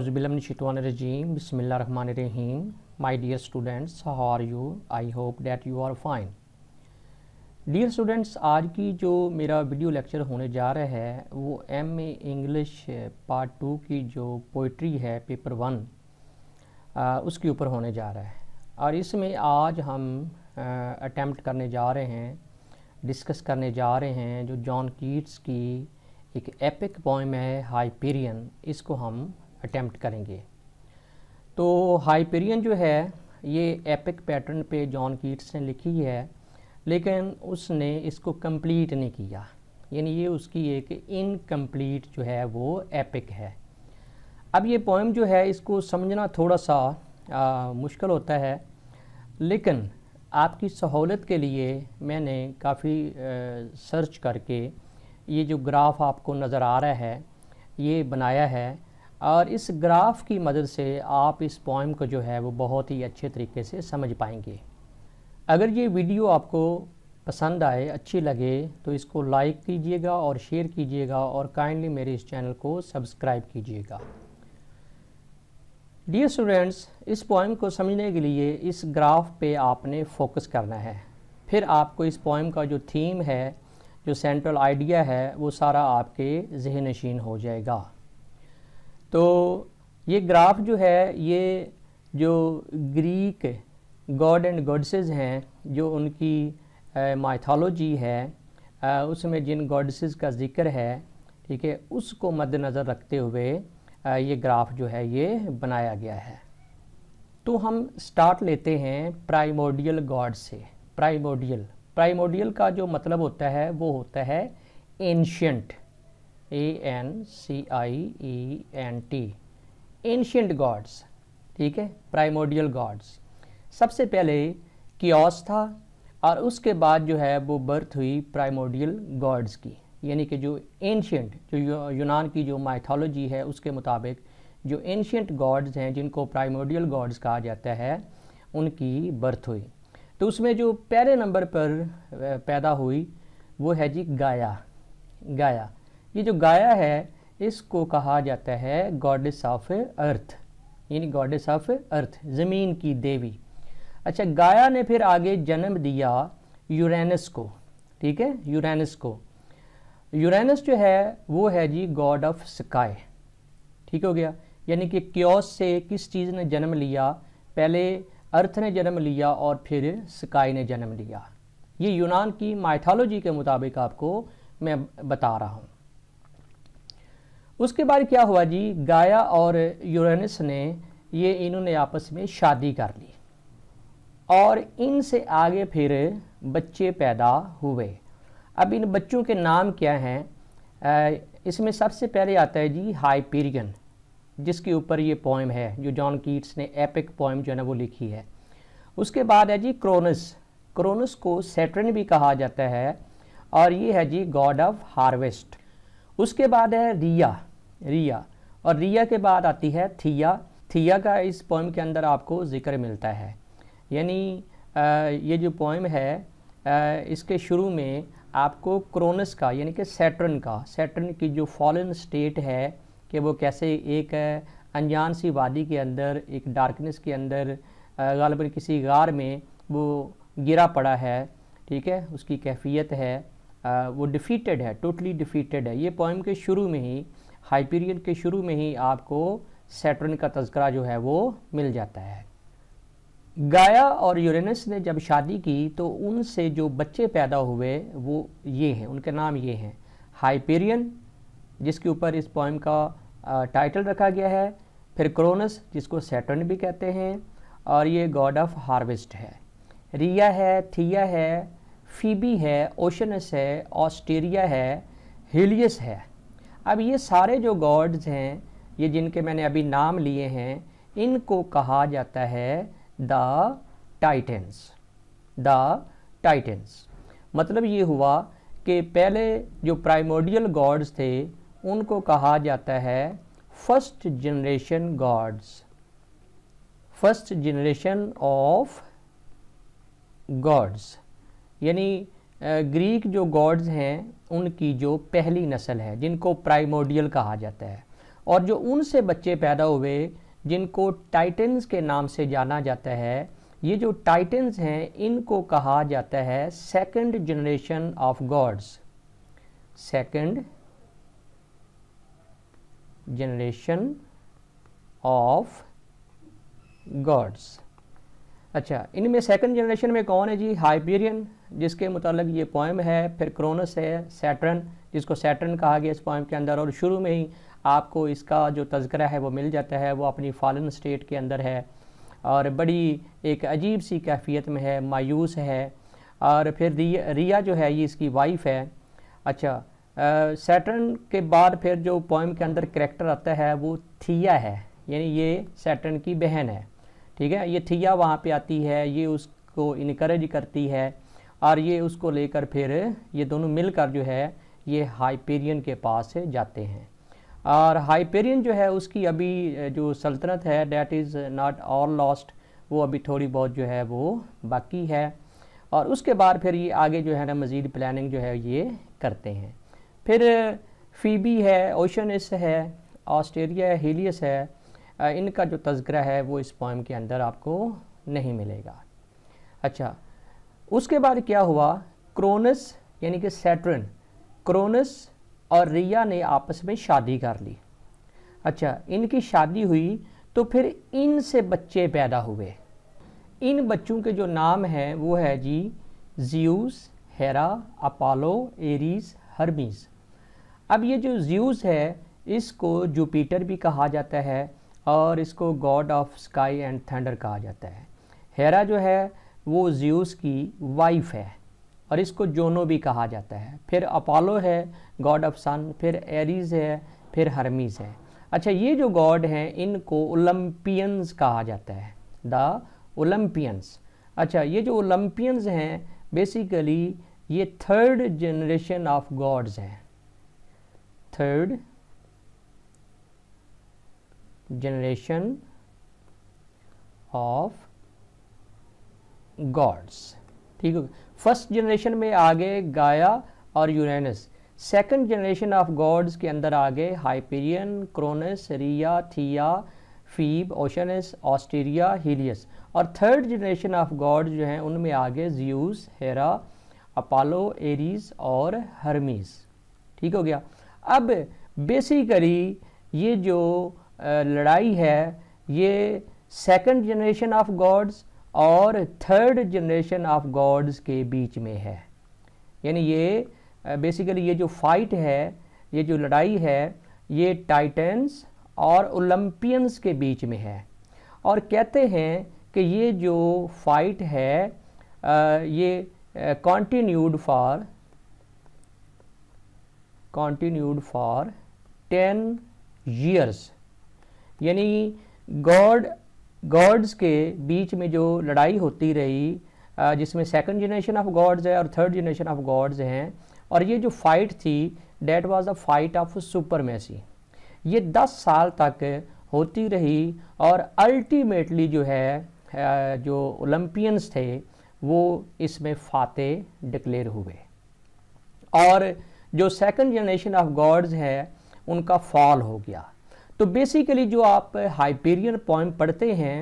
शिटवान रजीम Rahman रहीम my dear students how are you I hope that you are fine dear students आज की जो मेरा वीडियो लेक्चर होने जा रहा है वो M A English part two की जो पोइट्री है पेपर वन उसके ऊपर होने जा रहा है और इसमें आज हम अटैम्प्ट करने जा रहे हैं डिस्कस करने जा रहे हैं जो जॉन कीट्स की एक एपिक पॉइम है हाइपेरियन इसको हम अटैम्प्ट करेंगे तो हाइपेरियन जो है ये एपिक पैटर्न पे जॉन कीट्स ने लिखी है लेकिन उसने इसको कंप्लीट नहीं किया यानी ये उसकी एक इनकम्प्लीट जो है वो एपिक है अब ये पोएम जो है इसको समझना थोड़ा सा आ, मुश्किल होता है लेकिन आपकी सहूलत के लिए मैंने काफ़ी सर्च करके ये जो ग्राफ आपको नज़र आ रहा है ये बनाया है और इस ग्राफ की मदद से आप इस पॉइम को जो है वो बहुत ही अच्छे तरीके से समझ पाएंगे अगर ये वीडियो आपको पसंद आए अच्छी लगे तो इसको लाइक कीजिएगा और शेयर कीजिएगा और काइंडली मेरे इस चैनल को सब्सक्राइब कीजिएगा डियर स्टूडेंट्स इस पॉइम को समझने के लिए इस ग्राफ पे आपने फोकस करना है फिर आपको इस पॉइम का जो थीम है जो सेंट्रल आइडिया है वो सारा आपके जहन नशीन हो जाएगा तो ये ग्राफ जो है ये जो ग्रीक गॉड एंड गॉडसेज हैं जो उनकी माइथोलॉजी है आ, उसमें जिन गॉडसेज का जिक्र है ठीक है उसको मद्दनज़र रखते हुए आ, ये ग्राफ जो है ये बनाया गया है तो हम स्टार्ट लेते हैं प्राइमोडियल गॉड से प्राइमोडियल प्राइमोडियल का जो मतलब होता है वो होता है ancient A N C I E N T ancient gods ठीक है प्राइमोडियल गॉड्स सबसे पहले क्योस था और उसके बाद जो है वो बर्थ हुई प्राइमोडियल गॉड्स की यानी कि जो एंशियंट जो यूनान की जो माइथोलॉजी है उसके मुताबिक जो एंशियंट गॉड्स हैं जिनको प्राइमोडियल गॉड्स कहा जाता है उनकी बर्थ हुई तो उसमें जो पहले नंबर पर पैदा हुई वो है जी गाया गाया ये जो गाया है इसको कहा जाता है गॉडेस ऑफ अर्थ यानी गॉडेस ऑफ अर्थ ज़मीन की देवी अच्छा गाया ने फिर आगे जन्म दिया यूरेनस को ठीक है यूरेनस को यूरेनस जो है वो है जी गॉड ऑफ स्काई ठीक हो गया यानी कि क्योस से किस चीज़ ने जन्म लिया पहले अर्थ ने जन्म लिया और फिर स्काई ने जन्म लिया ये यूनान की माइथोलॉजी के मुताबिक आपको मैं बता रहा हूँ उसके बाद क्या हुआ जी गाया और यूरेनस ने ये इन्होंने आपस में शादी कर ली और इनसे आगे फिर बच्चे पैदा हुए अब इन बच्चों के नाम क्या हैं इसमें सबसे पहले आता है जी हाइपेरियन जिसके ऊपर ये पोइम है जो जॉन कीट्स ने एपिक पोइम जो है ना वो लिखी है उसके बाद है जी क्रोनस क्रोनस को सेटरन भी कहा जाता है और ये है जी गॉड ऑफ हार्वेस्ट उसके बाद है रिया रिया और रिया के बाद आती है थिया थिया का इस पोइम के अंदर आपको ज़िक्र मिलता है यानी ये जो पोइम है आ, इसके शुरू में आपको क्रोनस का यानी कि सैटर्न का सैटर्न की जो फॉलन स्टेट है कि वो कैसे एक अनजान सी वादी के अंदर एक डार्कनेस के अंदर गालबन किसी गार में वो गिरा पड़ा है ठीक है उसकी कैफियत है आ, वो डिफ़ीटेड है टोटली डिफ़ीटेड है ये पोइम के शुरू में ही हाइपीरियन के शुरू में ही आपको सेटर्न का तस्करा जो है वो मिल जाता है गाया और यूरेनस ने जब शादी की तो उनसे जो बच्चे पैदा हुए वो ये हैं उनके नाम ये हैं हाइपेरियन जिसके ऊपर इस पॉइम का टाइटल रखा गया है फिर क्रोनस जिसको सैटर्न भी कहते हैं और ये गॉड ऑफ हार्वेस्ट है रिया है थिया है फीबी है ओशनस है ऑस्टेरिया है हिलियस है अब ये सारे जो गॉड्स हैं ये जिनके मैंने अभी नाम लिए हैं इनको कहा जाता है द टाइटन्स द टाइटन्स मतलब ये हुआ कि पहले जो प्राइमोडियल गॉड्स थे उनको कहा जाता है first generation gods first generation of gods यानी ग्रीक जो गॉड्स हैं उनकी जो पहली नस्ल है जिनको प्राइमोडियल कहा जाता है और जो उनसे बच्चे पैदा हुए जिनको टाइटन्स के नाम से जाना जाता है ये जो टाइटन्स हैं इनको कहा जाता है second generation of gods second generation of gods अच्छा इनमें सेकंड जनरेशन में कौन है जी हाइपेरियन जिसके मतलब ये पोएम है फिर क्रोनस है सैटर्न जिसको सैटर्न कहा गया इस पोएम के अंदर और शुरू में ही आपको इसका जो तस्करा है वो मिल जाता है वो अपनी फॉलन स्टेट के अंदर है और बड़ी एक अजीब सी कैफियत में है मायूस है और फिर रिया जो है ये इसकी वाइफ है अच्छा सैटर्न के बाद फिर जो पोएम के अंदर करेक्टर आता है वो थिया है यानी ये सैटर्न की बहन है ठीक है ये थिया वहाँ पे आती है ये उसको इनक्रेज करती है और ये उसको लेकर फिर ये दोनों मिलकर जो है ये हाइपेरियन के पास जाते हैं और हाइपेरियन जो है उसकी अभी जो सल्तनत है that is not all lost वो अभी थोड़ी बहुत जो है वो बाकी है और उसके बाद फिर ये आगे जो है ना मज़ीद प्लानिंग जो है ये करते हैं फिर फीबी है ओशनस है ऑस्ट्रेलिया है हीलियस है इनका जो तस्करा है वो इस पॉइम के अंदर आपको नहीं मिलेगा अच्छा उसके बाद क्या हुआ क्रोनस यानी कि सैटर्न क्रोनस और रिया ने आपस में शादी कर ली अच्छा इनकी शादी हुई तो फिर इनसे बच्चे पैदा हुए इन बच्चों के जो नाम हैं वो है जी Zeus Hera Apollo Ares Hermes अब ये जो ज्यूस है इसको जुपिटर भी कहा जाता है और इसको god of sky and thunder कहा जाता है हेरा जो है वो ज्यूस की वाइफ है और इसको जोनो भी कहा जाता है फिर अपोलो है गॉड ऑफ सन फिर एरीज है फिर हर्मीज है अच्छा ये जो गॉड हैं इनको ओलंपियंस कहा जाता है द ओलंपियंस अच्छा ये जो ओलंपियंस हैं बेसिकली ये थर्ड जनरेशन ऑफ गॉड्स हैं थर्ड जनरेशन ऑफ गॉड्स ठीक हो फर्स्ट जनरेशन में आ गए गाया और Uranus second generation of gods के अंदर आ गए Hyperion Cronus Rhea Theia Phoebe Oceanus Australia Helios और थर्ड जनरेशन ऑफ गॉड जो हैं उनमें आ गए जियूस हेरा अपालो एरीज और हर्मीज ठीक हो गया अब बेसिकली ये जो लड़ाई है ये सेकंड जनरेशन ऑफ गॉड्स और थर्ड जनरेशन ऑफ गॉड्स के बीच में है यानी ये बेसिकली ये जो फाइट है ये जो लड़ाई है ये टाइटन्स और ओलंपियंस के बीच में है और कहते हैं कि ये जो फाइट है ये continued for continued for ten years यानी गॉड गॉड्स के बीच में जो लड़ाई होती रही जिसमें सेकंड जनरेशन ऑफ गॉड्स है और थर्ड जनरेशन ऑफ गॉड्स हैं और ये जो फाइट थी that was a fight of supremacy ये दस साल तक होती रही और अल्टीमेटली जो है जो ओलंपियंस थे वो इसमें फाते डिक्लेयर हुए और जो सेकंड जनरेशन ऑफ गॉड्स है उनका फॉल हो गया तो बेसिकली जो आप हाइपेरियन पॉइम पढ़ते हैं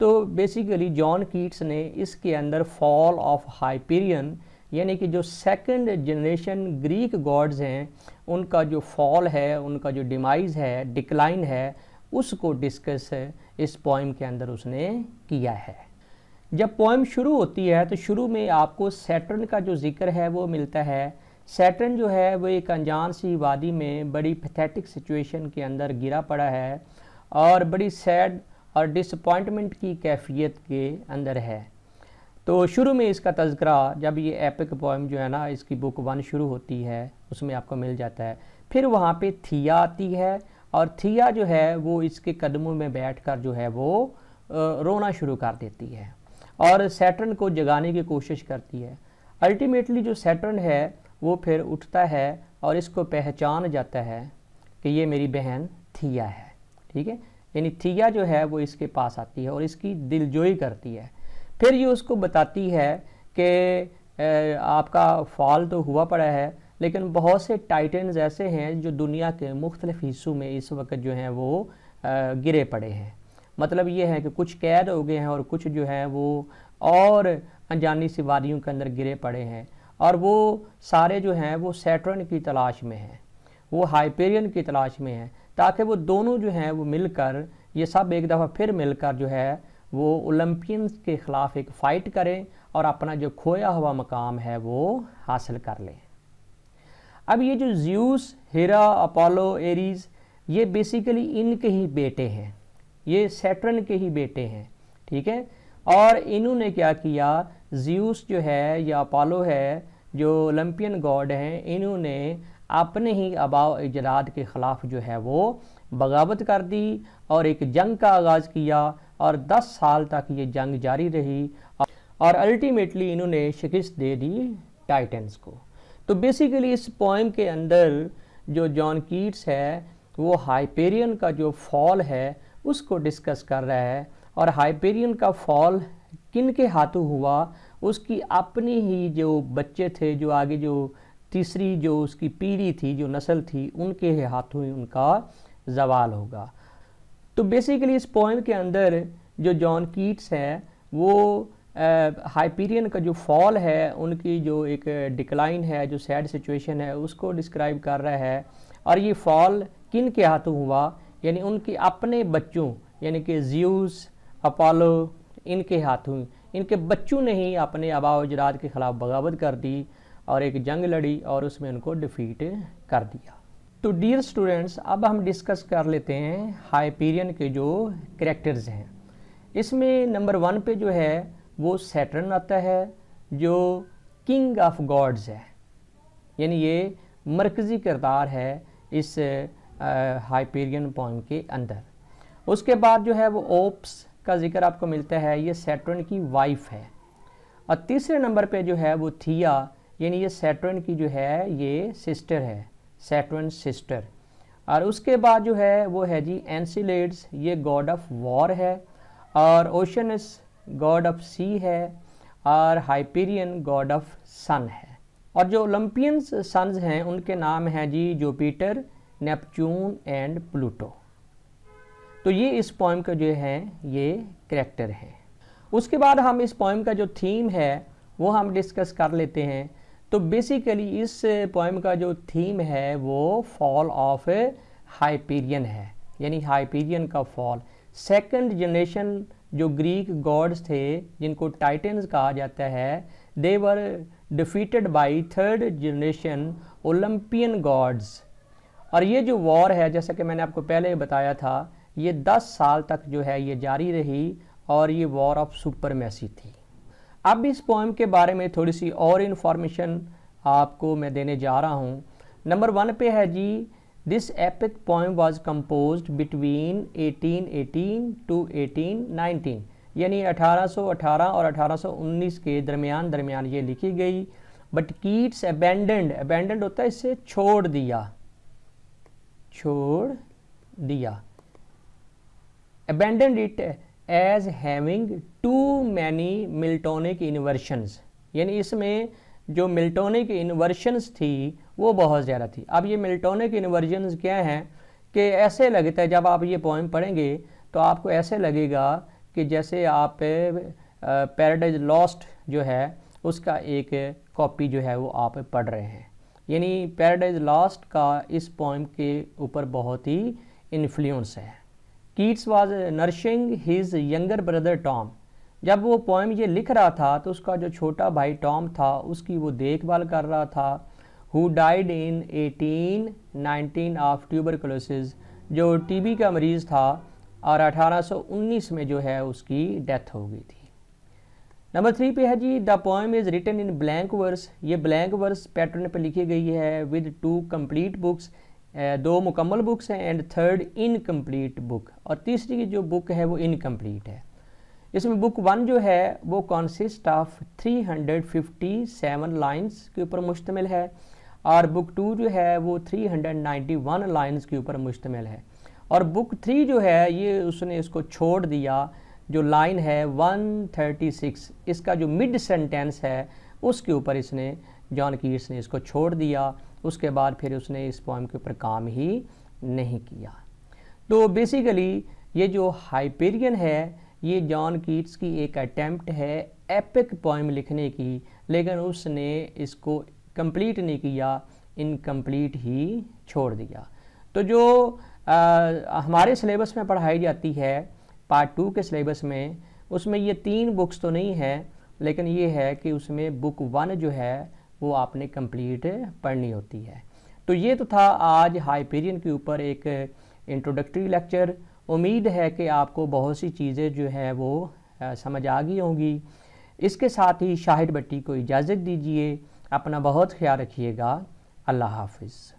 तो बेसिकली जॉन कीट्स ने इसके अंदर फॉल ऑफ हाइपेरियन यानी कि जो सेकंड जनरेशन ग्रीक गॉड्स हैं उनका जो फॉल है उनका जो डिमाइज है डिक्लाइन है उसको डिस्कस इस पॉइम के अंदर उसने किया है जब पॉइम शुरू होती है तो शुरू में आपको सैटर्न का जो जिक्र है वो मिलता है सैटर्न जो है वो एक अनजान सी वादी में बड़ी पैथेटिक सिचुएशन के अंदर गिरा पड़ा है और बड़ी सैड और डिसपॉइंटमेंट की कैफियत के अंदर है तो शुरू में इसका तस्करा जब ये एपिक पोएम जो है ना इसकी बुक वन शुरू होती है उसमें आपको मिल जाता है फिर वहाँ पे थिया आती है और थिया जो है वो इसके कदमों में बैठकर जो है वो रोना शुरू कर देती है और सैटर्न को जगाने की कोशिश करती है अल्टीमेटली जो सैटर्न है वो फिर उठता है और इसको पहचान जाता है कि ये मेरी बहन थिया है ठीक है यानी थिया जो है वो इसके पास आती है और इसकी दिलजोई करती है फिर ये उसको बताती है कि आपका फॉल तो हुआ पड़ा है लेकिन बहुत से टाइटन्स ऐसे हैं जो दुनिया के मुख्तलिफ हिस्सों में इस वक्त जो हैं वो गिरे पड़े हैं मतलब ये है कि कुछ कैद हो गए हैं और कुछ जो है वो और अनजानी सिवारियों के अंदर गिरे पड़े हैं और वो सारे जो हैं वो सैटर्न की तलाश में हैं वो हाइपेरियन की तलाश में हैं ताकि वो दोनों जो हैं वो मिलकर ये सब एक दफ़ा फिर मिलकर जो है वो ओलंपियंस के ख़िलाफ़ एक फ़ाइट करें और अपना जो खोया हुआ मकाम है वो हासिल कर लें अब ये जो ज्यूस हिरा अपोलो एरीज़ ये बेसिकली इनके ही बेटे हैं ये सैटर्न के ही बेटे हैं ठीक है और इन्होंने क्या किया ज्यूस जो है या अपोलो है जो ओलंपियन गॉड हैं इन्होंने अपने ही अबाव इजराद के ख़िलाफ़ जो है वो बगावत कर दी और एक जंग का आगाज़ किया और 10 साल तक ये जंग जारी रही और अल्टीमेटली इन्होंने शिकस्त दे दी टाइटन्स को तो बेसिकली इस पोइम के अंदर जो जॉन कीट्स है वो हाइपेरियन का जो फॉल है उसको डिस्कस कर रहा है और हाइपेरियन का फॉल किन के हाथों हुआ उसकी अपनी ही जो बच्चे थे जो आगे जो तीसरी जो उसकी पीढ़ी थी जो नस्ल थी उनके हाथों ही उनका जवाल होगा तो बेसिकली इस पोएम के अंदर जो जॉन कीट्स है वो हाइपीरियन का जो फॉल है उनकी जो एक डिक्लाइन है जो सैड सिचुएशन है उसको डिस्क्राइब कर रहा है और ये फॉल किन के हाथों हुआ यानी उनके अपने बच्चों यानी कि ज्यूस अपोलो इनके हाथ हुई इनके बच्चों ने ही अपने आबा अजराज के ख़िलाफ़ बगावत कर दी और एक जंग लड़ी और उसमें उनको डिफीट कर दिया तो डियर स्टूडेंट्स अब हम डिस्कस कर लेते हैं हाइपीरियन के जो करेक्टर्स हैं इसमें नंबर वन पे जो है वो सैटर्न आता है जो किंग ऑफ गॉड्स है यानी ये मरकज़ी किरदार है इस हाइपेरियन पॉइंट के अंदर उसके बाद जो है वो ओप्स का जिक्र आपको मिलता है ये सैटर्न की वाइफ है और तीसरे नंबर पे जो है वो थिया यानी ये सैटर्न की जो है ये सिस्टर है सैटर्न सिस्टर और उसके बाद जो है वो है जी एनसीलेड्स ये गॉड ऑफ वॉर है और ओशनस गॉड ऑफ सी है और हाइपेरियन गॉड ऑफ सन है और जो ओलंपियंस सन्स हैं उनके नाम हैं जी जुपिटर नेपच्यून एंड प्लूटो तो ये इस पॉइम का जो है ये करेक्टर है उसके बाद हम इस पॉइम का जो थीम है वो हम डिस्कस कर लेते हैं तो बेसिकली इस पॉइम का जो थीम है वो फॉल ऑफ हाइपीरियन है यानी हाइपीरियन का फॉल सेकंड जनरेशन जो ग्रीक गॉड्स थे जिनको टाइटन्स कहा जाता है they were defeated by third generation Olympian gods और ये जो वॉर है जैसा कि मैंने आपको पहले बताया था ये 10 साल तक जो है ये जारी रही और ये वॉर ऑफ सुपर मैसी थी अब इस पोएम के बारे में थोड़ी सी और इन्फॉर्मेशन आपको मैं देने जा रहा हूँ नंबर वन पे है जी this epic poem was composed between 1818 to 1819 यानी 1818 और 1819 के दरमियान दरमियान ये लिखी गई बट कीट्स अबेंडेंड अबेंडेंड होता है इसे छोड़ दिया छोड़ दिया abandoned it as having too many Miltonic inversions यानी इसमें जो miltonic inversions थी वो बहुत ज़्यादा थी अब ये मिल्टोनिक inversions क्या हैं कि ऐसे लगता है जब आप ये पॉइंट पढ़ेंगे तो आपको ऐसे लगेगा कि जैसे आप पैराडाइज लॉस्ट जो है उसका एक कॉपी जो है वो आप पढ़ रहे हैं यानी पैराडाइज लॉस्ट का इस पॉइम के ऊपर बहुत ही इन्फ्लुएंस है Keats was nursing his younger brother Tom जब वो पोएम ये लिख रहा था तो उसका जो छोटा भाई टॉम था उसकी वो देखभाल कर रहा था who died in 1819 of tuberculosis जो टीबी का मरीज़ था और 1819 में जो है उसकी डेथ हो गई थी नंबर थ्री पे है जी the poem is written in blank verse ये ब्लैंक वर्स पैटर्न पे लिखी गई है विद टू कंप्लीट बुक्स दो मुकम्मल बुक्स हैं एंड थर्ड इनकम्प्लीट बुक और तीसरी जो बुक है वो इनकम्प्लीट है इसमें बुक वन जो है वो कॉन्सिस्ट ऑफ 357 लाइंस के ऊपर मुश्तमिल है और बुक टू जो है वो 391 लाइंस के ऊपर मुश्तमिल है और बुक थ्री जो है ये उसने इसको छोड़ दिया जो लाइन है 136 इसका जो मिड सेंटेंस है उसके ऊपर इसने जॉन कीट्स ने इसको छोड़ दिया उसके बाद फिर उसने इस पोएम के ऊपर काम ही नहीं किया तो बेसिकली ये जो हाइपेरियन है ये जॉन कीट्स की एक अटैम्प्ट है एपिक पोएम लिखने की लेकिन उसने इसको कंप्लीट नहीं किया इनकम्प्लीट ही छोड़ दिया तो जो आ, हमारे सिलेबस में पढ़ाई जाती है पार्ट टू के सिलेबस में उसमें ये तीन बुक्स तो नहीं है लेकिन ये है कि उसमें बुक वन जो है वो आपने कंप्लीट पढ़नी होती है तो ये तो था आज हाइपेरियन के ऊपर एक इंट्रोडक्टरी लेक्चर उम्मीद है कि आपको बहुत सी चीज़ें जो है वो समझ आ गई होंगी इसके साथ ही शाहिद बट्टी को इजाज़त दीजिए अपना बहुत ख्याल रखिएगा अल्लाह हाफिज़